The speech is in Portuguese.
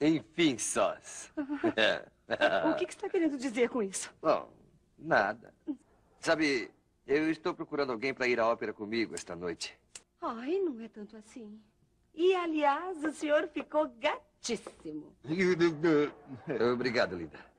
Enfim, sós. É. O que, está querendo dizer com isso? Bom, nada. Sabe, eu estou procurando alguém para ir à ópera comigo esta noite. Ai, não é tanto assim. E, aliás, o senhor ficou gatíssimo. Obrigado, Linda.